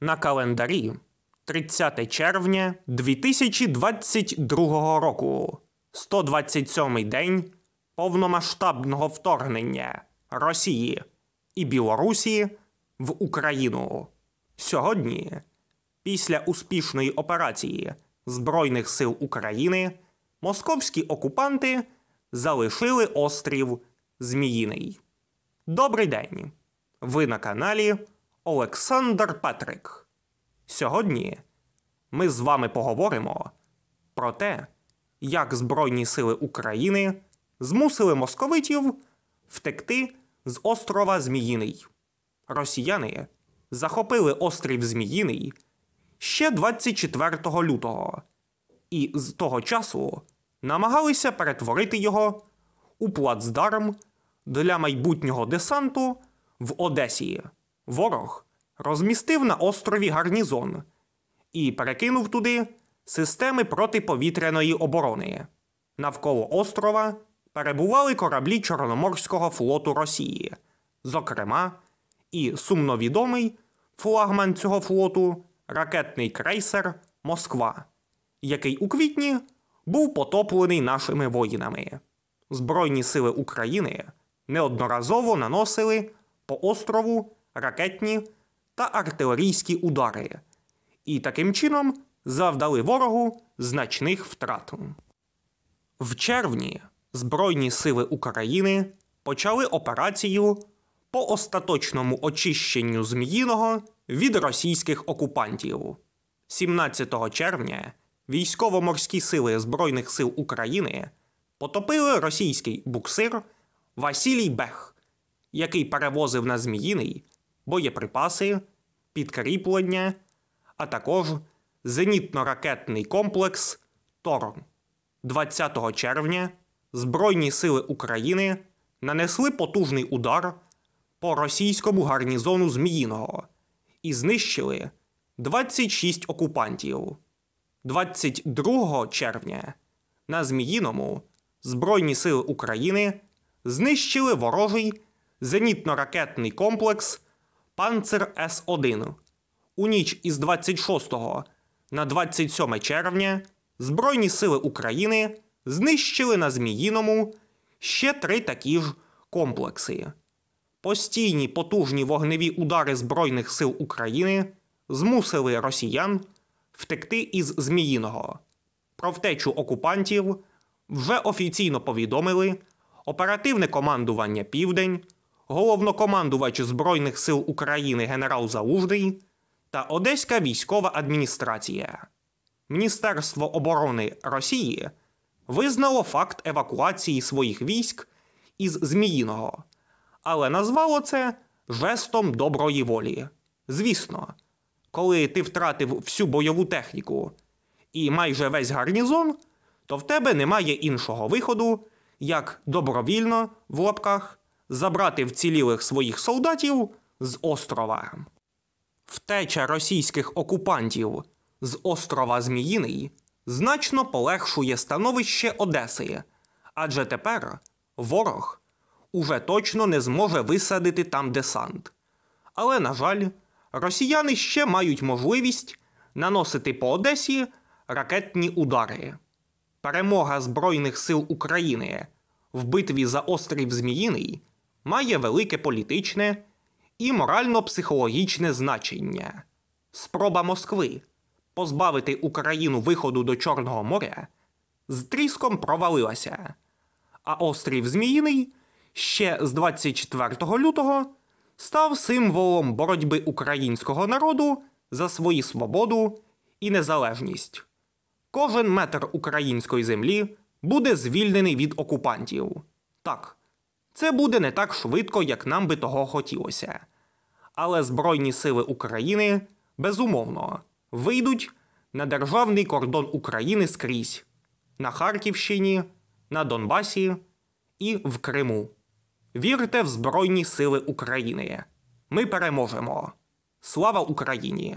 на календарі 30 червня 2022 року, 127-й день повномасштабного вторгнення Росії і Білорусі в Україну. Сьогодні, після успішної операції Збройних сил України, московські окупанти залишили острів Зміїний. Добрий день! Ви на каналі. Олександр Петрик. Сьогодні ми з вами поговоримо про те, як Збройні Сили України змусили московитів втекти з острова Зміїний. Росіяни захопили острів Зміїний ще 24 лютого і з того часу намагалися перетворити його у плацдарм для майбутнього десанту в Одесі. Ворог розмістив на острові гарнізон і перекинув туди системи протиповітряної оборони. Навколо острова перебували кораблі Чорноморського флоту Росії, зокрема, і сумновідомий флагман цього флоту ракетний крейсер Москва, який у квітні був потоплений нашими воїнами. Збройні сили України неодноразово наносили по острову ракетні та артилерійські удари, і таким чином завдали ворогу значних втрат. В червні Збройні сили України почали операцію по остаточному очищенню Зміїного від російських окупантів. 17 червня військово-морські сили Збройних сил України потопили російський буксир Василій Бех, який перевозив на Зміїний боєприпаси, підкріплення, а також зенітно-ракетний комплекс Торон. 20 червня Збройні Сили України нанесли потужний удар по російському гарнізону Зміїного і знищили 26 окупантів. 22 червня на Зміїному Збройні Сили України знищили ворожий зенітно-ракетний комплекс Панцер С1. У ніч із 26 на 27 червня Збройні сили України знищили на Зміїному ще три такі ж комплекси. Постійні потужні вогневі удари Збройних сил України змусили росіян втекти із Зміїного. Про втечу окупантів вже офіційно повідомили оперативне командування Південь головнокомандувач Збройних сил України генерал Залужний та Одеська військова адміністрація. Міністерство оборони Росії визнало факт евакуації своїх військ із Зміїного, але назвало це жестом доброї волі. Звісно, коли ти втратив всю бойову техніку і майже весь гарнізон, то в тебе немає іншого виходу, як добровільно в лапках забрати вцілілих своїх солдатів з острова. Втеча російських окупантів з острова Зміїний значно полегшує становище Одеси, адже тепер ворог уже точно не зможе висадити там десант. Але, на жаль, росіяни ще мають можливість наносити по Одесі ракетні удари. Перемога Збройних сил України в битві за острів Зміїний має велике політичне і морально-психологічне значення. Спроба Москви позбавити Україну виходу до Чорного моря з тріском провалилася, а острів Зміїний ще з 24 лютого став символом боротьби українського народу за свою свободу і незалежність. Кожен метр української землі буде звільнений від окупантів. Так, це буде не так швидко, як нам би того хотілося. Але Збройні сили України безумовно вийдуть на державний кордон України скрізь на Харківщині, на Донбасі і в Криму. Вірте в Збройні Сили України. Ми переможемо. Слава Україні!